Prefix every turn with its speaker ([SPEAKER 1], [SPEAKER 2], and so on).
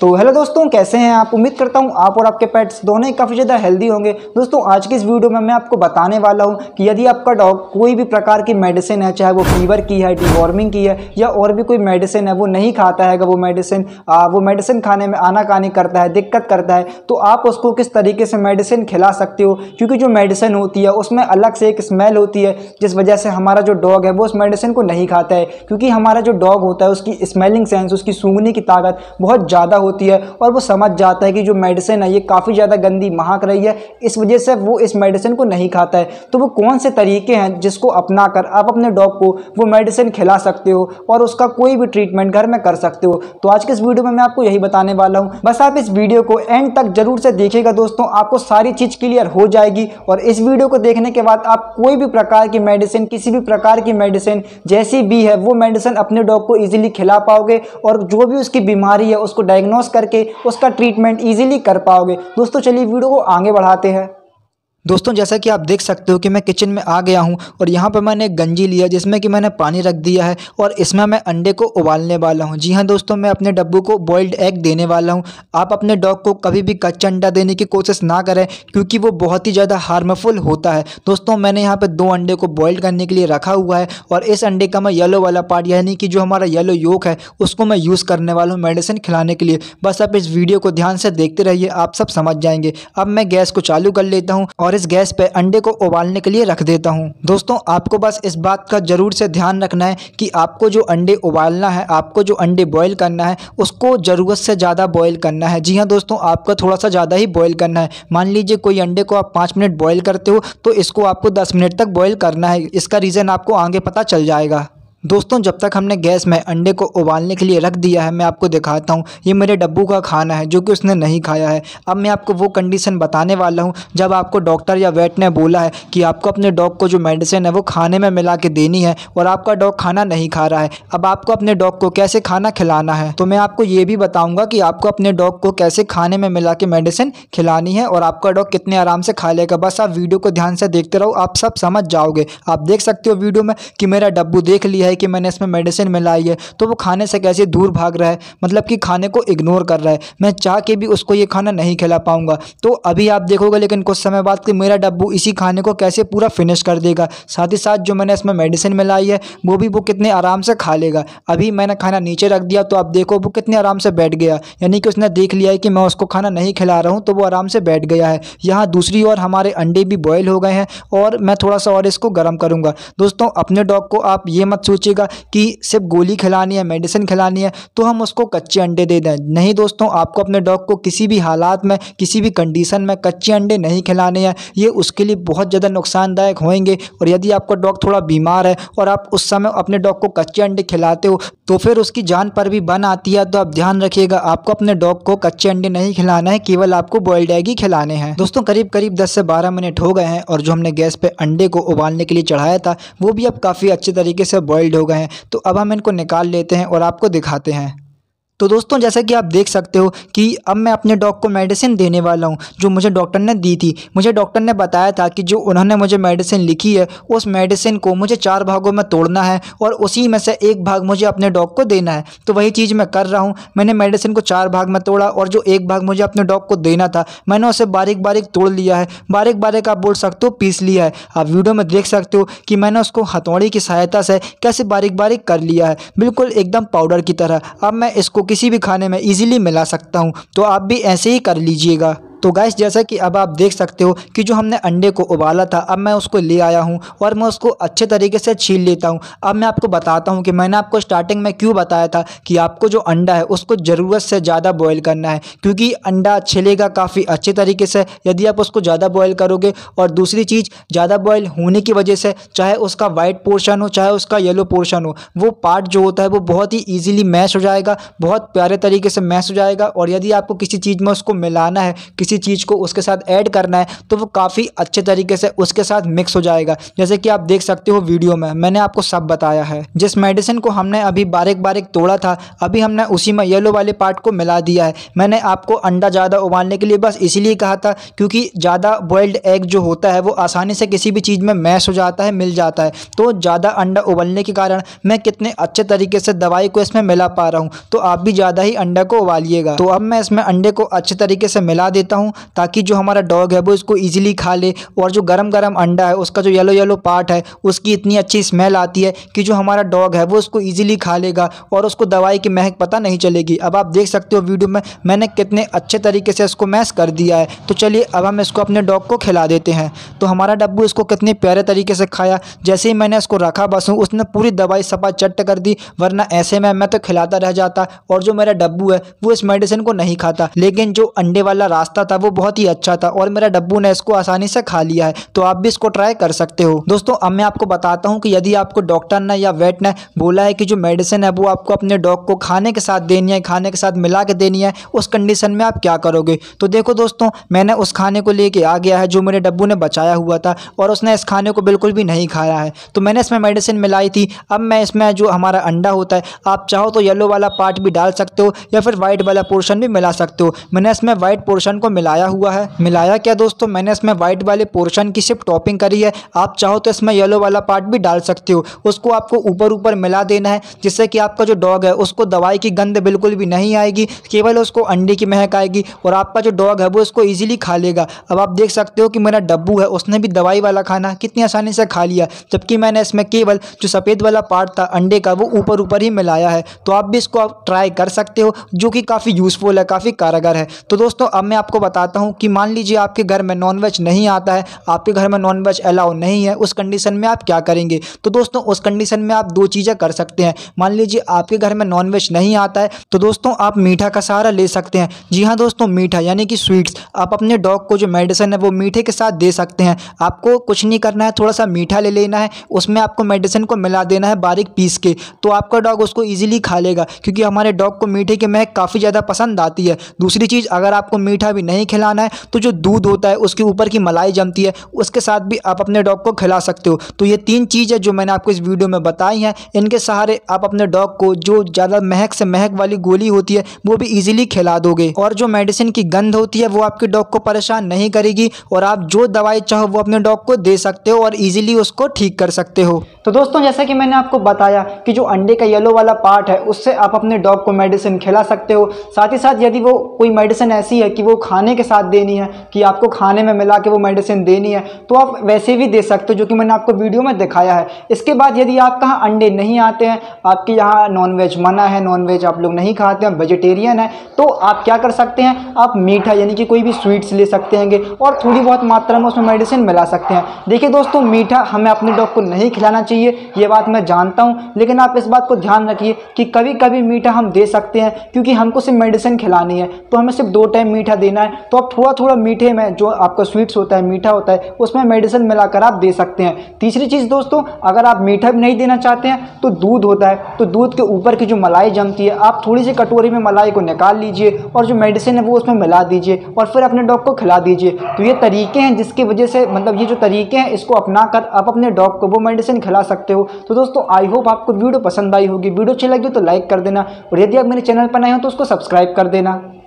[SPEAKER 1] तो हेलो दोस्तों कैसे हैं आप उम्मीद करता हूँ आप और आपके पेट्स दोनों ही काफ़ी ज़्यादा हेल्दी होंगे दोस्तों आज की इस वीडियो में मैं आपको बताने वाला हूँ कि यदि आपका डॉग कोई भी प्रकार की मेडिसिन है चाहे वो फीवर की है डिवॉर्मिंग की है या और भी कोई मेडिसिन है वो नहीं खाता है अगर वो मेडिसिन वो मेडिसिन खाने में आनाकानी करता है दिक्कत करता है तो आप उसको किस तरीके से मेडिसिन खिला सकते हो क्योंकि जो मेडिसिन होती है उसमें अलग से एक स्मेल होती है जिस वजह से हमारा जो डॉग है वो उस मेडिसिन को नहीं खाता है क्योंकि हमारा जो डॉग होता है उसकी स्मेलिंग सेंस उसकी सूंघने की ताकत बहुत ज़्यादा होती है और वो समझ जाता है कि जो मेडिसिन है ये काफ़ी ज़्यादा गंदी महक रही है इस वजह से वो इस मेडिसिन को नहीं खाता है तो वो कौन से तरीके हैं जिसको अपना कर आप अपने डॉग को वो मेडिसिन खिला सकते हो और उसका कोई भी ट्रीटमेंट घर में कर सकते हो तो आज के इस वीडियो में मैं आपको यही बताने वाला हूँ बस आप इस वीडियो को एंड तक जरूर से देखिएगा दोस्तों आपको सारी चीज़ क्लियर हो जाएगी और इस वीडियो को देखने के बाद आप कोई भी प्रकार की मेडिसिन किसी भी प्रकार की मेडिसिन जैसी भी है वो मेडिसिन अपने डॉग को ईजिली खिला पाओगे और जो भी उसकी बीमारी है उसको डायग्नोज डायग्नोस करके उसका ट्रीटमेंट ईजिली कर पाओगे दोस्तों चलिए वीडियो को आगे बढ़ाते हैं दोस्तों जैसा कि आप देख सकते हो कि मैं किचन में आ गया हूँ और यहाँ पर मैंने एक गंजी लिया जिसमें कि मैंने पानी रख दिया है और इसमें मैं अंडे को उबालने वाला हूँ जी हाँ दोस्तों मैं अपने डब्बू को बॉइल्ड एग देने वाला हूँ आप अपने डॉग को कभी भी कच्चा अंडा देने की कोशिश ना करें क्योंकि वो बहुत ही ज़्यादा हार्मफुल होता है दोस्तों मैंने यहाँ पर दो अंडे को बॉयल करने के लिए रखा हुआ है और इस अंडे का मैं येलो वाला पार्ट यानी कि जो हमारा येलो योक है उसको मैं यूज़ करने वाला हूँ मेडिसिन खिलाने के लिए बस आप इस वीडियो को ध्यान से देखते रहिए आप सब समझ जाएंगे अब मैं गैस को चालू कर लेता हूँ और और इस गैस पे अंडे को उबालने के लिए रख देता हूँ दोस्तों आपको बस इस बात का ज़रूर से ध्यान रखना है कि आपको जो अंडे उबालना है आपको जो अंडे बॉयल करना है उसको ज़रूरत से ज़्यादा बॉयल करना है जी हाँ दोस्तों आपका थोड़ा सा ज़्यादा ही बॉयल करना है मान लीजिए कोई अंडे को आप पाँच मिनट बॉयल करते हो तो इसको आपको दस मिनट तक बॉयल करना है इसका रीज़न आपको आगे पता चल जाएगा दोस्तों जब तक हमने गैस में अंडे को उबालने के लिए रख दिया है मैं आपको दिखाता हूँ ये मेरे डब्बू का खाना है जो कि उसने नहीं खाया है अब मैं आपको वो कंडीशन बताने वाला हूँ जब आपको डॉक्टर या वेट ने बोला है कि आपको अपने डॉग को जो मेडिसिन है वो खाने में मिला के देनी है और आपका डॉग खाना नहीं खा रहा है अब आपको अपने डॉग को कैसे खाना खिलाना है तो मैं आपको ये भी बताऊँगा कि आपको अपने डॉग को कैसे खाने में मिला के मेडिसिन खिलानी है और आपका डॉग कितने आराम से खा लेगा बस आप वीडियो को ध्यान से देखते रहो आप सब समझ जाओगे आप देख सकते हो वीडियो में कि मेरा डब्बू देख लिया है कि मैंने इसमें मेडिसिन मिलाई है तो वो खाने से कैसे दूर भाग रहा है मतलब कि खाने को इग्नोर कर रहा है मैं चाह के भी उसको ये खाना नहीं खिला पाऊंगा तो अभी आप देखोगे लेकिन कुछ समय बाद कि मेरा डब्बू इसी खाने को कैसे पूरा फिनिश कर देगा साथ ही साथ जो मैंने इसमें मेडिसिन मिलाई है वो भी वो कितने आराम से खा लेगा अभी मैंने खाना नीचे रख दिया तो आप देखो वो कितने आराम से बैठ गया यानी कि उसने देख लिया है कि मैं उसको खाना नहीं खिला रहा हूँ तो वो आराम से बैठ गया है यहाँ दूसरी ओर हमारे अंडे भी बॉयल हो गए हैं और मैं थोड़ा सा और इसको गर्म करूँगा दोस्तों अपने डॉग को आप ये मत सोच सोचेगा कि सिर्फ गोली खिलानी है मेडिसिन खिलानी है तो हम उसको कच्चे अंडे दे दें नहीं दोस्तों आपको अपने डॉग को किसी भी हालात में किसी भी कंडीशन में कच्चे अंडे नहीं खिलाने हैं ये उसके लिए बहुत ज़्यादा नुकसानदायक होंगे और यदि आपका डॉग थोड़ा बीमार है और आप उस समय अपने डॉग को कच्चे अंडे खिलाते हो तो फिर उसकी जान पर भी बन आती है तो आप ध्यान रखिएगा आपको अपने डॉग को कच्चे अंडे नहीं खिलाना है केवल आपको बॉयल्ड एग ही खिलाने हैं दोस्तों करीब करीब दस से बारह मिनट हो गए हैं और जो हमने गैस पर अंडे को उबालने के लिए चढ़ाया था वो भी अब काफ़ी अच्छे तरीके से बॉयल्ड हो गए हैं तो अब हम इनको निकाल लेते हैं और आपको दिखाते हैं तो दोस्तों जैसा कि आप देख सकते हो कि अब मैं अपने डॉग को मेडिसिन देने वाला हूँ जो मुझे डॉक्टर ने दी थी मुझे डॉक्टर ने बताया था कि जो उन्होंने मुझे मेडिसिन लिखी है उस मेडिसिन को मुझे चार भागों में तोड़ना है और उसी में से एक भाग मुझे अपने डॉग को देना है तो वही चीज़ मैं कर रहा हूँ मैंने मेडिसिन को चार भाग में तोड़ा और जो एक भाग मुझे अपने डॉग को देना था मैंने उसे बारीक बारीक तोड़ लिया है बारीक बारीक आप बोल सकते हो पीस लिया है आप वीडियो में देख सकते हो कि मैंने उसको हथौड़ी की सहायता से कैसे बारीक बारीक कर लिया है बिल्कुल एकदम पाउडर की तरह अब मैं इसको किसी भी खाने में ईज़िली मिला सकता हूँ तो आप भी ऐसे ही कर लीजिएगा तो गैस जैसा कि अब आप देख सकते हो कि जो हमने अंडे को उबाला था अब मैं उसको ले आया हूँ और मैं उसको अच्छे तरीके से छील लेता हूँ अब मैं आपको बताता हूँ कि मैंने आपको स्टार्टिंग में क्यों बताया था कि आपको जो अंडा है उसको ज़रूरत से ज़्यादा बॉयल करना है क्योंकि अंडा छिलेगा काफ़ी अच्छे तरीके से यदि आप उसको ज़्यादा बॉयल करोगे और दूसरी चीज़ ज़्यादा बॉयल होने की वजह से चाहे उसका वाइट पोर्शन हो चाहे उसका येलो पोर्शन हो वो पार्ट जो होता है वो बहुत ही ईजिली मैश हो जाएगा बहुत प्यारे तरीके से मैश हो जाएगा और यदि आपको किसी चीज़ में उसको मिलाना है किसी किसी चीज़ को उसके साथ ऐड करना है तो वो काफ़ी अच्छे तरीके से उसके साथ मिक्स हो जाएगा जैसे कि आप देख सकते हो वीडियो में मैंने आपको सब बताया है जिस मेडिसिन को हमने अभी बारीक बारीक तोड़ा था अभी हमने उसी में येलो वाले पार्ट को मिला दिया है मैंने आपको अंडा ज़्यादा उबालने के लिए बस इसीलिए कहा था क्योंकि ज़्यादा बॉयल्ड एग जो होता है वो आसानी से किसी भी चीज़ में मैश हो जाता है मिल जाता है तो ज़्यादा अंडा उबलने के कारण मैं कितने अच्छे तरीके से दवाई को इसमें मिला पा रहा हूँ तो आप भी ज़्यादा ही अंडा को उबालिएगा तो अब मैं इसमें अंडे को अच्छे तरीके से मिला देता हूँ हूँ ताकि जो हमारा डॉग है वो इसको ईजिली खा ले और जो गर्म गर्म अंडा है उसका जो येलो येलो पार्ट है उसकी इतनी अच्छी स्मेल आती है कि जो हमारा डॉग है वो उसको ईजिली खा लेगा और उसको दवाई की महक पता नहीं चलेगी अब आप देख सकते हो वीडियो में मैंने कितने अच्छे तरीके से इसको मैस कर दिया है तो चलिए अब हम इसको अपने डॉग को खिला देते हैं तो हमारा डब्बू इसको कितने प्यारे तरीके से खाया जैसे ही मैंने इसको रखा बस हूँ उसने पूरी दवाई सपा चट कर दी वरना ऐसे में मैं तो खिलाता रह जाता और जो मेरा डब्बू है वो इस मेडिसिन को नहीं खाता लेकिन जो अंडे वाला रास्ता था वो बहुत ही अच्छा था और मेरा डब्बू ने इसको आसानी से खा लिया है तो आप भी इसको ट्राई कर सकते हो दोस्तों अब मैं आपको बताता हूँ कि यदि आपको डॉक्टर ने या वेट ने बोला है कि जो मेडिसिन है वो आपको अपने डॉग को खाने के साथ देनी है खाने के साथ मिला के देनी है उस कंडीशन में आप क्या करोगे तो देखो दोस्तों मैंने उस खाने को लेके आ गया है जो मेरे डब्बू ने बचाया हुआ था और उसने इस खाने को बिल्कुल भी नहीं खाया है तो मैंने इसमें मेडिसिन मिलाई थी अब मैं इसमें जो हमारा अंडा होता है आप चाहो तो येलो वाला पार्ट भी डाल सकते हो या फिर वाइट वाला पोर्शन भी मिला सकते हो मैंने इसमें वाइट पोर्शन को मिलाया हुआ है मिलाया क्या दोस्तों मैंने इसमें वाइट वाले पोर्शन की सिर्फ टॉपिंग करी है आप चाहो तो इसमें येलो वाला पार्ट भी डाल सकते हो उसको आपको ऊपर ऊपर मिला देना है जिससे कि आपका जो डॉग है उसको दवाई की गंद बिल्कुल भी नहीं आएगी केवल उसको अंडे की महक आएगी और आपका जो डॉग है वो इसको ईजिली खा लेगा अब आप देख सकते हो कि मेरा डब्बू है उसने भी दवाई वाला खाना कितनी आसानी से खा लिया जबकि मैंने इसमें केवल जो सफ़ेद वाला पार्ट था अंडे का वो ऊपर ऊपर ही मिलाया है तो आप भी इसको ट्राई कर सकते हो जो कि काफ़ी यूज़फुल है काफ़ी कारगर है तो दोस्तों अब मैं आपको बताता हूँ कि मान लीजिए आपके घर में नॉनवेज नहीं आता है आपके घर में नॉनवेज अलाउ नहीं है उस कंडीशन में आप क्या करेंगे तो दोस्तों उस कंडीशन में आप दो चीज़ें कर सकते हैं मान लीजिए आपके घर में नॉनवेज नहीं आता है तो दोस्तों आप मीठा का सहारा ले सकते हैं जी हाँ दोस्तों मीठा यानी कि स्वीट्स आप अपने डॉग को जो मेडिसिन है वो मीठे के साथ दे सकते हैं आपको कुछ नहीं करना है थोड़ा सा मीठा ले लेना है उसमें आपको मेडिसिन को मिला देना है बारीक पीस के तो आपका डॉग उसको ईजिली खा लेगा क्योंकि हमारे डॉग को मीठे की महक काफ़ी ज़्यादा पसंद आती है दूसरी चीज़ अगर आपको मीठा भी नहीं नहीं खिलाना है तो जो दूध होता है उसके ऊपर की मलाई जमती है उसके साथ भी आप अपने डॉग को खिला सकते हो तो ये तीन चीज़ें जो मैंने आपको इस वीडियो में बताई हैं इनके सहारे आप अपने डॉग को जो ज़्यादा महक से महक वाली गोली होती है वो भी ईजिली खिला दोगे और जो मेडिसिन की गंध होती है वो आपके डॉग को परेशान नहीं करेगी और आप जो दवाई चाहो वो अपने डॉग को दे सकते हो और ईजिली उसको ठीक कर सकते हो तो दोस्तों जैसा कि मैंने आपको बताया कि जो अंडे का येलो वाला पार्ट है उससे आप अपने डॉग को मेडिसिन खिला सकते हो साथ ही साथ यदि वो कोई मेडिसिन ऐसी है कि वो खाने खाने के साथ देनी है कि आपको खाने में मिला के वो मेडिसिन देनी है तो आप वैसे भी दे सकते हो जो कि मैंने आपको वीडियो में दिखाया है इसके बाद यदि आप कहाँ अंडे नहीं आते हैं आपके यहाँ नॉनवेज मना है नॉनवेज आप लोग नहीं खाते हैं वेजिटेरियन है तो आप क्या कर सकते हैं आप मीठा यानी कि कोई भी स्वीट्स ले सकते हैंगे और थोड़ी बहुत मात्रा में उसमें मेडिसिन मिला सकते हैं देखिए दोस्तों मीठा हमें अपने डॉग को नहीं खिलाना चाहिए ये बात मैं जानता हूँ लेकिन आप इस बात को ध्यान रखिए कि कभी कभी मीठा हम दे सकते हैं क्योंकि हमको सिर्फ मेडिसिन खिलानी है तो हमें सिर्फ दो टाइम मीठा देना है तो आप थोड़ा थोड़ा मीठे में जो आपका स्वीट्स होता है मीठा होता है उसमें मेडिसिन मिलाकर आप दे सकते हैं तीसरी चीज़ दोस्तों अगर आप मीठा भी नहीं देना चाहते हैं तो दूध होता है तो दूध के ऊपर की जो मलाई जमती है आप थोड़ी सी कटोरी में मलाई को निकाल लीजिए और जो मेडिसिन है वो उसमें मिला दीजिए और फिर अपने डॉग को खिला दीजिए तो ये तरीके हैं जिसकी वजह से मतलब ये जो तरीके हैं इसको अपना कर आप अपने डॉग को वो मेडिसिन खिला सकते हो तो दोस्तों आई होप आपको वीडियो पसंद आई होगी वीडियो अच्छी लगी तो लाइक कर देना और यदि आप मेरे चैनल पर नए हो तो उसको सब्सक्राइब कर देना